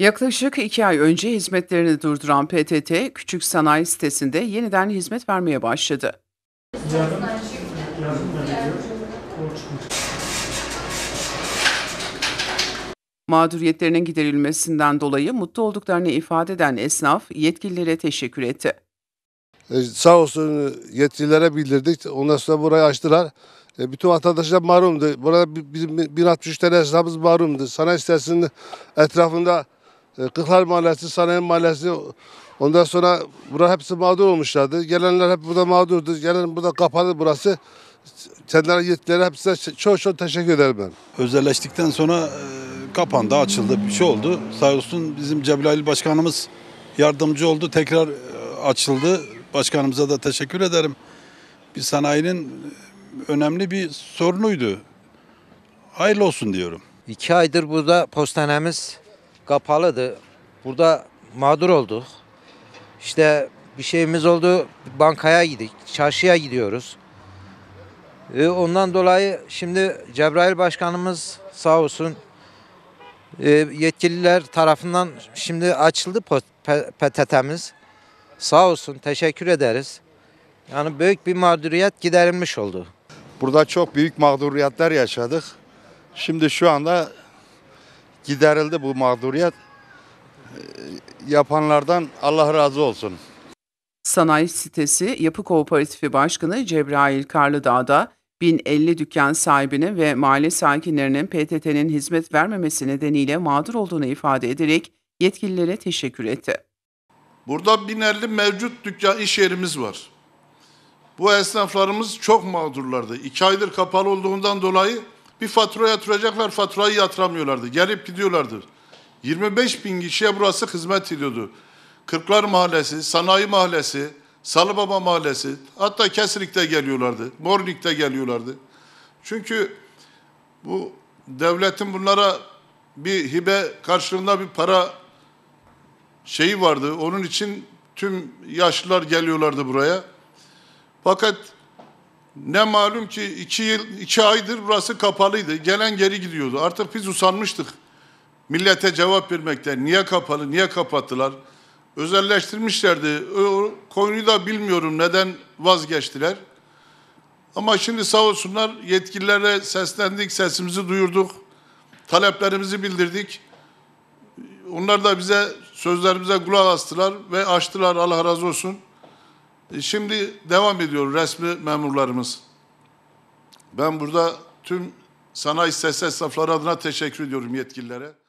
Yaklaşık iki ay önce hizmetlerini durduran PTT, küçük sanayi sitesinde yeniden hizmet vermeye başladı. Yarın, Mağduriyetlerinin giderilmesinden dolayı mutlu olduklarını ifade eden esnaf yetkililere teşekkür etti. E, sağ olsun yetkililere bildirdik. Ondan sonra burayı açtılar. E, bütün vatandaşlar marumdu. Burada bizim 1063 tane esnafımız marumdu. Sanayi sitesinin etrafında e, Kıklar Mahallesi, Sanayi Mahallesi ondan sonra burada hepsi mağdur olmuşlardı. Gelenler hep burada mağdurdu. Gelen burada kapalı burası. Kendilerine yetkililere hepsine çok çok teşekkür ederim ben. Özelleştikten sonra e, kapandı, açıldı, bir şey oldu. Sağ olsun bizim Cebrail Başkanımız yardımcı oldu. Tekrar e, açıldı. Başkanımıza da teşekkür ederim. Bir sanayinin önemli bir sorunuydu. Hayırlı olsun diyorum. İki aydır burada postanemiz kapalıdı Burada mağdur olduk. İşte bir şeyimiz oldu. Bankaya gidik. Çarşıya gidiyoruz. E, ondan dolayı şimdi Cebrail Başkanımız sağ olsun e, yetkililer tarafından şimdi açıldı PTT'miz. Sağ olsun teşekkür ederiz. Yani büyük bir mağduriyet giderilmiş oldu. Burada çok büyük mağduriyetler yaşadık. Şimdi şu anda giderildi bu mağduriyet. Ee, yapanlardan Allah razı olsun. Sanayi sitesi Yapı Kooperatifi Başkanı Cebrail da 1050 dükkan sahibine ve mahalle sakinlerinin PTT'nin hizmet vermemesi nedeniyle mağdur olduğunu ifade ederek yetkililere teşekkür etti. Burada 1050 mevcut dükkan iş yerimiz var. Bu esnaflarımız çok mağdurlardı. İki aydır kapalı olduğundan dolayı bir fatura yatıracaklar, faturayı yatıramıyorlardı. Gelip gidiyorlardı. 25 bin kişiye burası hizmet ediyordu. Kırklar Mahallesi, Sanayi Mahallesi, Salıbaba Mahallesi, hatta Kesrik'te geliyorlardı, Mornik'te geliyorlardı. Çünkü bu devletin bunlara bir hibe karşılığında bir para şeyi vardı. Onun için tüm yaşlılar geliyorlardı buraya. Fakat ne malum ki iki, yıl, iki aydır burası kapalıydı. Gelen geri gidiyordu. Artık biz usanmıştık. Millete cevap vermekten. Niye kapalı, niye kapattılar? Özelleştirmişlerdi. O konuyu da bilmiyorum neden vazgeçtiler. Ama şimdi sağ olsunlar yetkililere seslendik, sesimizi duyurduk. Taleplerimizi bildirdik. Onlar da bize sözlerimize kulak astılar ve açtılar Allah razı olsun. Şimdi devam ediyor resmi memurlarımız. Ben burada tüm sanayi sesli esnafları adına teşekkür ediyorum yetkililere.